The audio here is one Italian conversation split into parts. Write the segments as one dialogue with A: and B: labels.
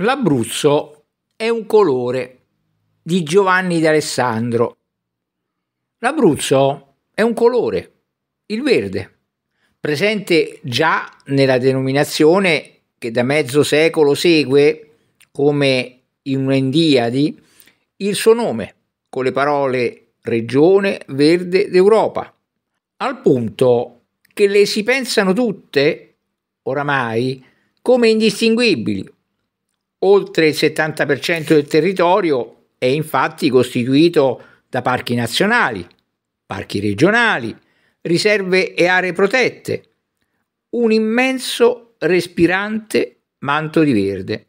A: L'Abruzzo è un colore di Giovanni d'Alessandro. L'Abruzzo è un colore, il verde, presente già nella denominazione che da mezzo secolo segue, come in un'endiadi, il suo nome, con le parole regione verde d'Europa, al punto che le si pensano tutte, oramai, come indistinguibili Oltre il 70% del territorio è infatti costituito da parchi nazionali, parchi regionali, riserve e aree protette, un immenso respirante manto di verde.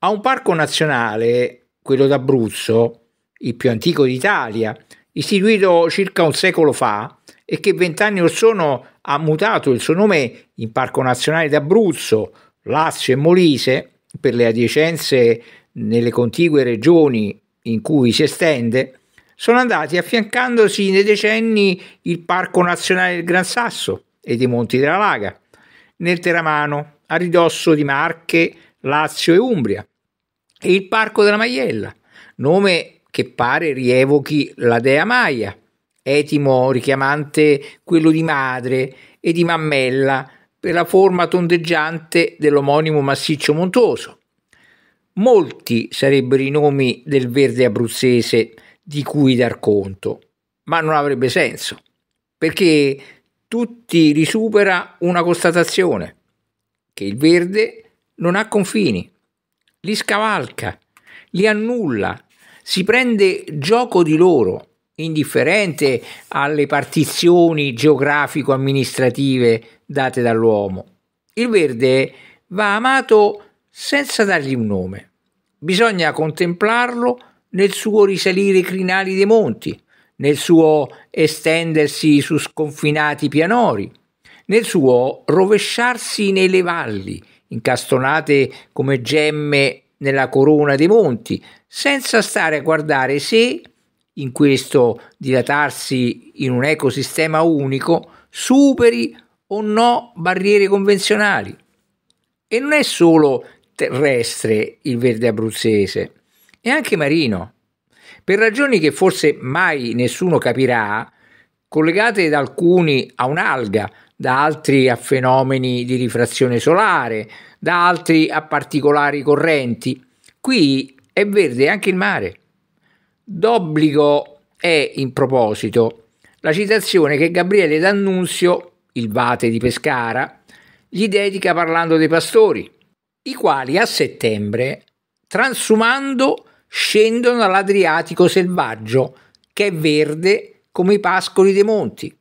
A: A un parco nazionale, quello d'Abruzzo, il più antico d'Italia, istituito circa un secolo fa e che vent'anni or sono ha mutato il suo nome in Parco Nazionale d'Abruzzo, Lazio e Molise, per le adiacenze nelle contigue regioni in cui si estende, sono andati affiancandosi nei decenni il Parco Nazionale del Gran Sasso e dei Monti della Laga, nel Teramano, a ridosso di Marche, Lazio e Umbria, e il Parco della Maiella, nome che pare rievochi la dea Maia, etimo richiamante quello di madre e di mammella per la forma tondeggiante dell'omonimo massiccio montuoso. Molti sarebbero i nomi del verde abruzzese di cui dar conto, ma non avrebbe senso, perché tutti risupera una constatazione, che il verde non ha confini, li scavalca, li annulla, si prende gioco di loro indifferente alle partizioni geografico-amministrative date dall'uomo. Il verde va amato senza dargli un nome. Bisogna contemplarlo nel suo risalire crinali dei monti, nel suo estendersi su sconfinati pianori, nel suo rovesciarsi nelle valli, incastonate come gemme nella corona dei monti, senza stare a guardare se in questo dilatarsi in un ecosistema unico superi o no barriere convenzionali. E non è solo terrestre il verde abruzzese, è anche marino. Per ragioni che forse mai nessuno capirà, collegate da alcuni a un'alga, da altri a fenomeni di rifrazione solare, da altri a particolari correnti, qui è verde anche il mare. D'obbligo è, in proposito, la citazione che Gabriele D'Annunzio, il vate di Pescara, gli dedica parlando dei pastori, i quali a settembre, transumando, scendono all'Adriatico selvaggio, che è verde come i pascoli dei monti.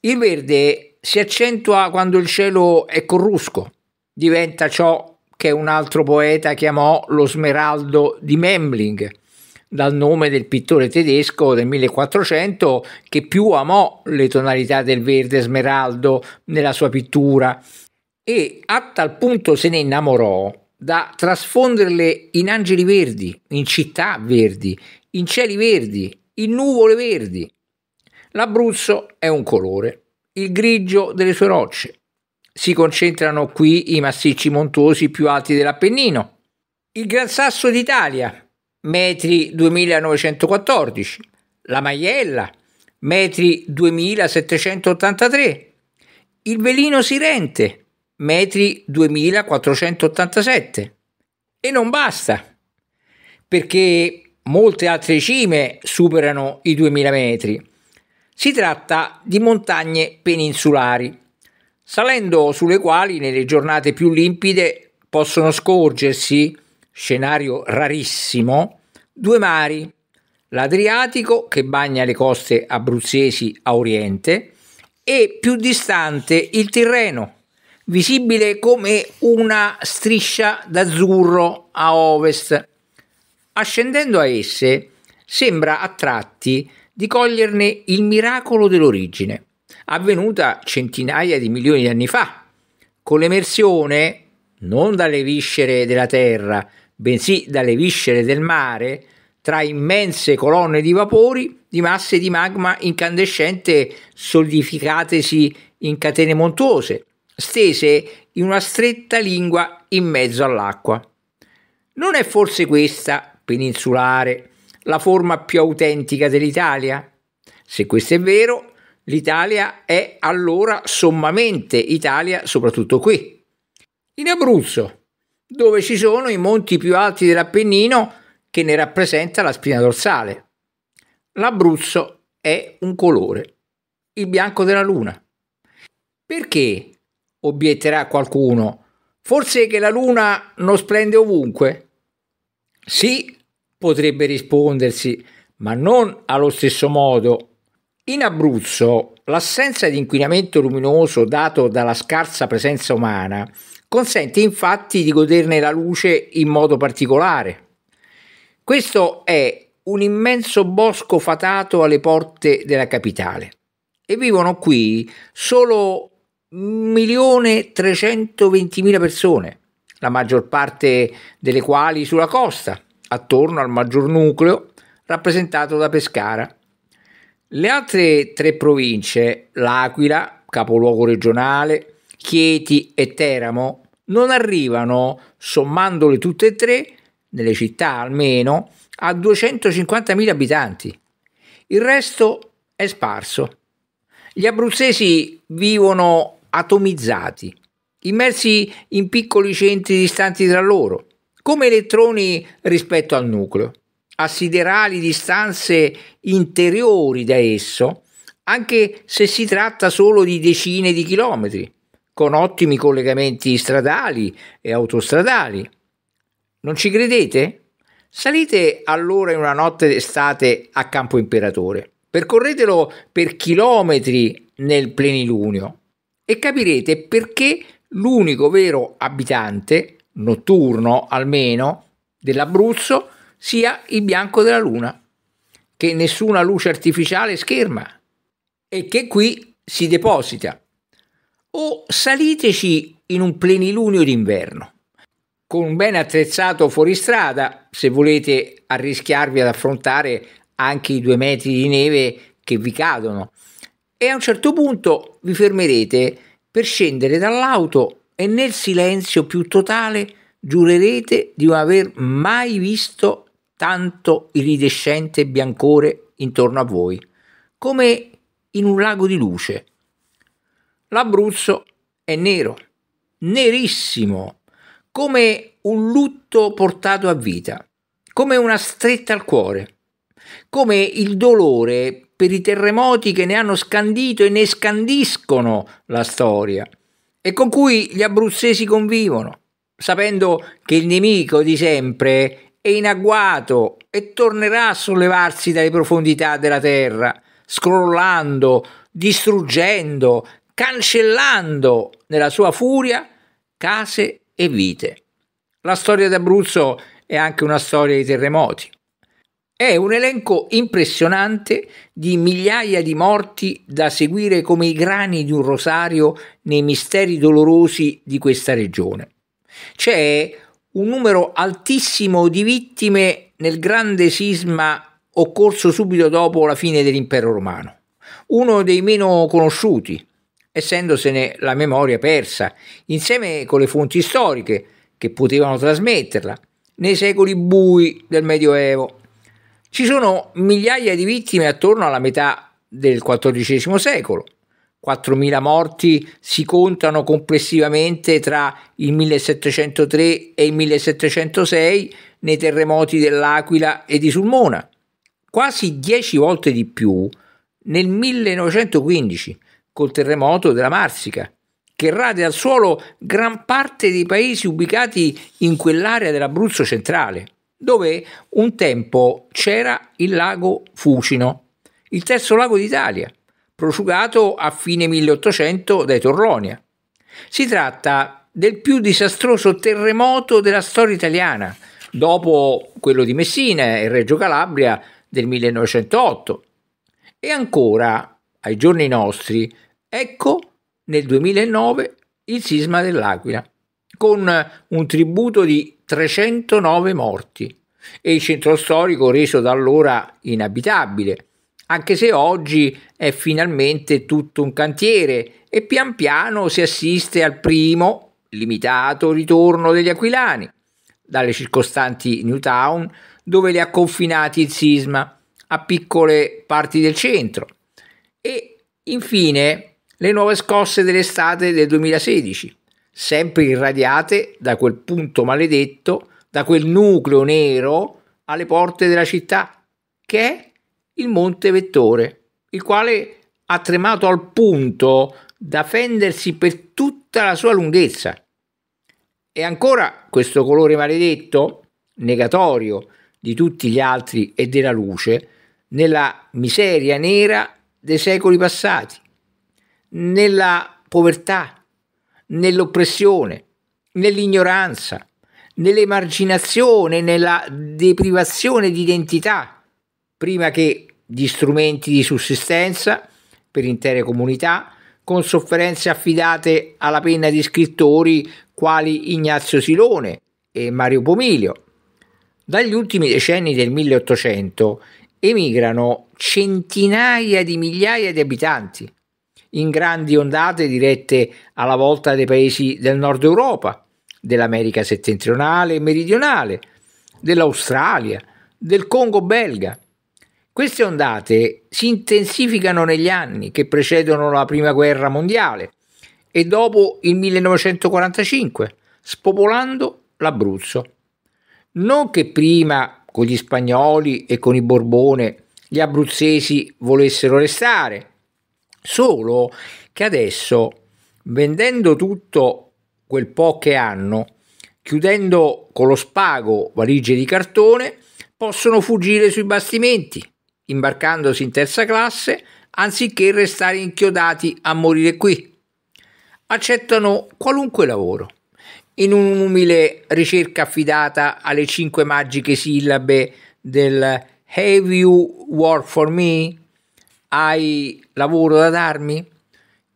A: Il verde si accentua quando il cielo è corrusco, diventa ciò che un altro poeta chiamò lo smeraldo di Memling dal nome del pittore tedesco del 1400 che più amò le tonalità del verde smeraldo nella sua pittura e a tal punto se ne innamorò da trasfonderle in angeli verdi, in città verdi, in cieli verdi, in nuvole verdi. L'Abruzzo è un colore, il grigio delle sue rocce. Si concentrano qui i massicci montuosi più alti dell'Appennino. Il Gran Sasso d'Italia, metri 2914, la Maiella, metri 2783, il Velino Sirente, metri 2487. E non basta, perché molte altre cime superano i 2000 metri. Si tratta di montagne peninsulari, salendo sulle quali nelle giornate più limpide possono scorgersi scenario rarissimo, due mari, l'Adriatico che bagna le coste abruzzesi a oriente e più distante il Tirreno, visibile come una striscia d'azzurro a ovest. Ascendendo a esse, sembra a tratti di coglierne il miracolo dell'origine, avvenuta centinaia di milioni di anni fa, con l'emersione non dalle viscere della Terra, bensì dalle viscere del mare tra immense colonne di vapori di masse di magma incandescente solidificatesi in catene montuose, stese in una stretta lingua in mezzo all'acqua. Non è forse questa, peninsulare, la forma più autentica dell'Italia? Se questo è vero, l'Italia è allora sommamente Italia soprattutto qui. In Abruzzo, dove ci sono i monti più alti dell'Appennino che ne rappresenta la spina dorsale. L'Abruzzo è un colore, il bianco della luna. Perché, obietterà qualcuno, forse che la luna non splende ovunque? Sì, potrebbe rispondersi, ma non allo stesso modo. In Abruzzo l'assenza di inquinamento luminoso dato dalla scarsa presenza umana consente infatti di goderne la luce in modo particolare. Questo è un immenso bosco fatato alle porte della capitale e vivono qui solo 1.320.000 persone, la maggior parte delle quali sulla costa, attorno al maggior nucleo rappresentato da Pescara. Le altre tre province, l'Aquila, capoluogo regionale, Chieti e Teramo, non arrivano, sommandole tutte e tre, nelle città almeno, a 250.000 abitanti. Il resto è sparso. Gli abruzzesi vivono atomizzati, immersi in piccoli centri distanti tra loro, come elettroni rispetto al nucleo, a siderali distanze interiori da esso, anche se si tratta solo di decine di chilometri con ottimi collegamenti stradali e autostradali. Non ci credete? Salite allora in una notte d'estate a Campo Imperatore, percorretelo per chilometri nel plenilunio e capirete perché l'unico vero abitante, notturno almeno, dell'Abruzzo sia il bianco della luna, che nessuna luce artificiale scherma e che qui si deposita o saliteci in un plenilunio d'inverno, con un ben attrezzato fuoristrada se volete arrischiarvi ad affrontare anche i due metri di neve che vi cadono e a un certo punto vi fermerete per scendere dall'auto e nel silenzio più totale giurerete di non aver mai visto tanto iridescente biancore intorno a voi, come in un lago di luce l'Abruzzo è nero, nerissimo, come un lutto portato a vita, come una stretta al cuore, come il dolore per i terremoti che ne hanno scandito e ne scandiscono la storia e con cui gli abruzzesi convivono, sapendo che il nemico di sempre è in agguato e tornerà a sollevarsi dalle profondità della terra, scrollando, distruggendo, cancellando nella sua furia case e vite. La storia d'Abruzzo è anche una storia di terremoti. È un elenco impressionante di migliaia di morti da seguire come i grani di un rosario nei misteri dolorosi di questa regione. C'è un numero altissimo di vittime nel grande sisma occorso subito dopo la fine dell'impero romano, uno dei meno conosciuti, essendosene la memoria persa, insieme con le fonti storiche che potevano trasmetterla, nei secoli bui del Medioevo. Ci sono migliaia di vittime attorno alla metà del XIV secolo. 4.000 morti si contano complessivamente tra il 1703 e il 1706 nei terremoti dell'Aquila e di Sulmona, quasi 10 volte di più nel 1915 col terremoto della Marsica, che rade al suolo gran parte dei paesi ubicati in quell'area dell'Abruzzo centrale, dove un tempo c'era il lago Fucino, il terzo lago d'Italia, prosciugato a fine 1800 dai Torronia. Si tratta del più disastroso terremoto della storia italiana, dopo quello di Messina e Reggio Calabria del 1908. E ancora ai giorni nostri, ecco nel 2009 il sisma dell'Aquila, con un tributo di 309 morti e il centro storico reso da allora inabitabile, anche se oggi è finalmente tutto un cantiere e pian piano si assiste al primo limitato ritorno degli aquilani dalle circostanti Newtown dove li ha confinati il sisma a piccole parti del centro e infine le nuove scosse dell'estate del 2016, sempre irradiate da quel punto maledetto, da quel nucleo nero alle porte della città, che è il Monte Vettore, il quale ha tremato al punto da fendersi per tutta la sua lunghezza. E ancora questo colore maledetto, negatorio di tutti gli altri e della luce, nella miseria nera dei secoli passati, nella povertà, nell'oppressione, nell'ignoranza, nell'emarginazione, nella deprivazione di identità, prima che di strumenti di sussistenza per intere comunità, con sofferenze affidate alla penna di scrittori quali Ignazio Silone e Mario Pomilio. Dagli ultimi decenni del 1800 emigrano centinaia di migliaia di abitanti in grandi ondate dirette alla volta dei paesi del nord Europa, dell'America settentrionale e meridionale, dell'Australia, del Congo belga. Queste ondate si intensificano negli anni che precedono la Prima Guerra Mondiale e dopo il 1945, spopolando l'Abruzzo. Non che prima con gli spagnoli e con i Borbone gli abruzzesi volessero restare, solo che adesso, vendendo tutto quel po' che hanno, chiudendo con lo spago valigie di cartone, possono fuggire sui bastimenti, imbarcandosi in terza classe, anziché restare inchiodati a morire qui. Accettano qualunque lavoro, in un'umile ricerca affidata alle cinque magiche sillabe del Have you worked for me? Hai lavoro da darmi?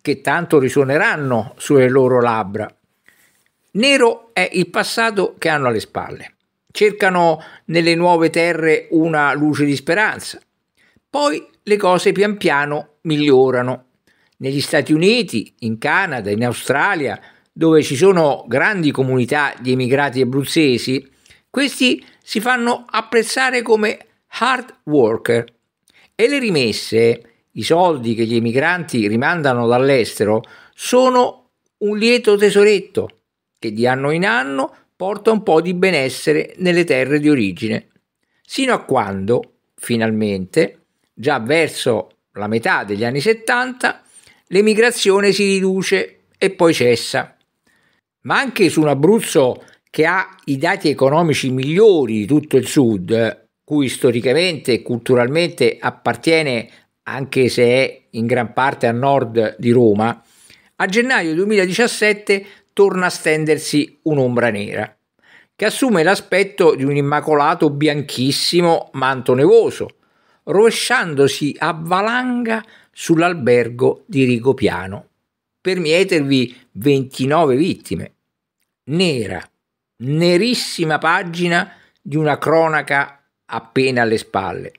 A: Che tanto risuoneranno sulle loro labbra. Nero è il passato che hanno alle spalle. Cercano nelle nuove terre una luce di speranza. Poi le cose pian piano migliorano. Negli Stati Uniti, in Canada, in Australia, dove ci sono grandi comunità di emigrati abruzzesi, questi si fanno apprezzare come hard worker e le rimesse, i soldi che gli emigranti rimandano dall'estero, sono un lieto tesoretto che di anno in anno porta un po' di benessere nelle terre di origine, sino a quando, finalmente, già verso la metà degli anni 70, l'emigrazione si riduce e poi cessa ma anche su un Abruzzo che ha i dati economici migliori di tutto il sud, cui storicamente e culturalmente appartiene, anche se è in gran parte a nord di Roma, a gennaio 2017 torna a stendersi un'ombra nera, che assume l'aspetto di un immacolato bianchissimo manto nevoso, rovesciandosi a valanga sull'albergo di Rigopiano, per mietervi 29 vittime nera, nerissima pagina di una cronaca appena alle spalle.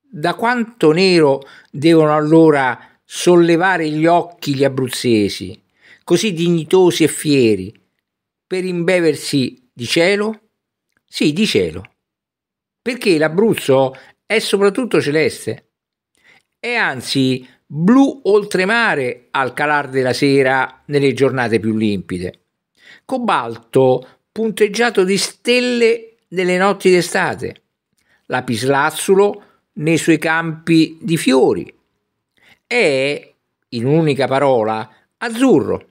A: Da quanto nero devono allora sollevare gli occhi gli abruzzesi, così dignitosi e fieri, per imbeversi di cielo? Sì, di cielo. Perché l'Abruzzo è soprattutto celeste. È anzi blu oltremare al calar della sera nelle giornate più limpide cobalto punteggiato di stelle nelle notti d'estate, lapislazzulo nei suoi campi di fiori. È, in un'unica parola, azzurro.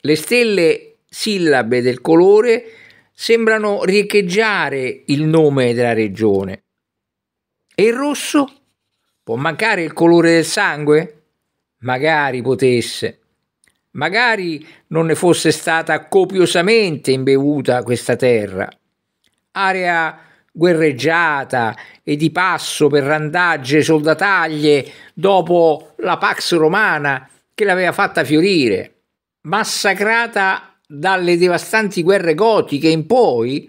A: Le stelle sillabe del colore sembrano riecheggiare il nome della regione. E il rosso? Può mancare il colore del sangue? Magari potesse. Magari non ne fosse stata copiosamente imbevuta questa terra. Area guerreggiata e di passo per randagge, e soldataglie, dopo la Pax Romana che l'aveva fatta fiorire. Massacrata dalle devastanti guerre gotiche in poi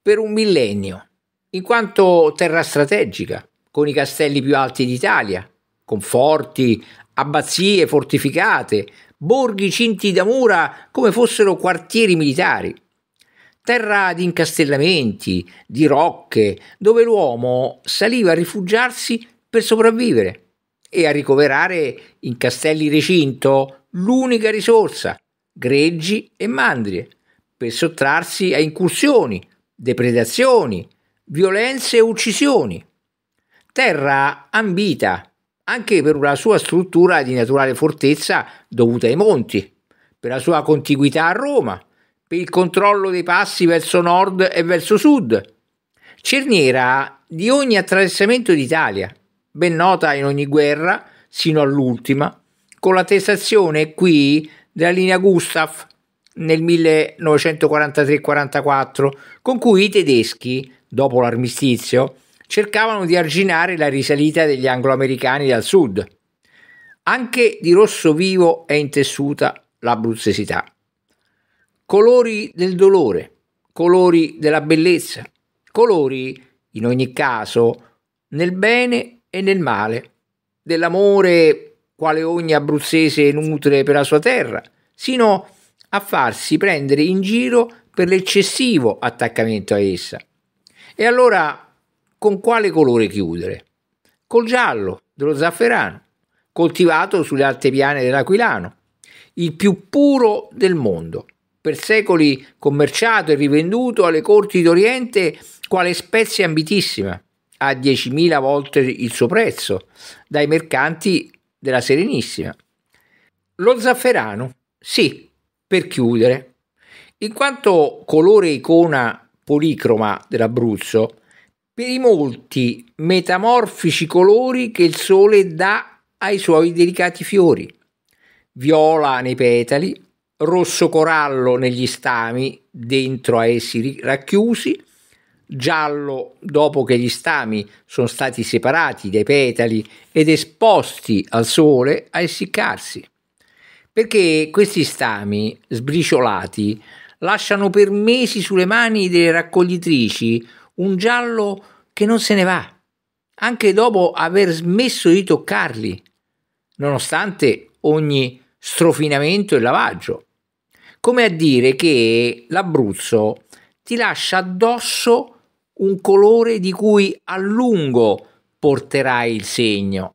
A: per un millennio, in quanto terra strategica, con i castelli più alti d'Italia, con forti, abbazie fortificate, borghi cinti da mura come fossero quartieri militari. Terra di incastellamenti, di rocche, dove l'uomo saliva a rifugiarsi per sopravvivere e a ricoverare in castelli recinto l'unica risorsa, greggi e mandrie, per sottrarsi a incursioni, depredazioni, violenze e uccisioni. Terra ambita, anche per una sua struttura di naturale fortezza dovuta ai monti, per la sua contiguità a Roma, per il controllo dei passi verso nord e verso sud. Cerniera di ogni attraversamento d'Italia, ben nota in ogni guerra, sino all'ultima, con l'attestazione qui della linea Gustav nel 1943-44, con cui i tedeschi, dopo l'armistizio, cercavano di arginare la risalita degli angloamericani dal sud. Anche di rosso vivo è intessuta l'abruzzesità. Colori del dolore, colori della bellezza, colori, in ogni caso, nel bene e nel male, dell'amore quale ogni abruzzese nutre per la sua terra, sino a farsi prendere in giro per l'eccessivo attaccamento a essa. E allora con quale colore chiudere? Col giallo dello zafferano, coltivato sulle alte piane dell'Aquilano, il più puro del mondo, per secoli commerciato e rivenduto alle corti d'Oriente quale spezia ambitissima, a 10.000 volte il suo prezzo, dai mercanti della Serenissima. Lo zafferano, sì, per chiudere, in quanto colore icona policroma dell'Abruzzo, per i molti metamorfici colori che il sole dà ai suoi delicati fiori. Viola nei petali, rosso corallo negli stami dentro a essi racchiusi, giallo dopo che gli stami sono stati separati dai petali ed esposti al sole a essiccarsi. Perché questi stami sbriciolati lasciano per mesi sulle mani delle raccoglitrici un giallo che non se ne va, anche dopo aver smesso di toccarli, nonostante ogni strofinamento e lavaggio. Come a dire che l'Abruzzo ti lascia addosso un colore di cui a lungo porterai il segno.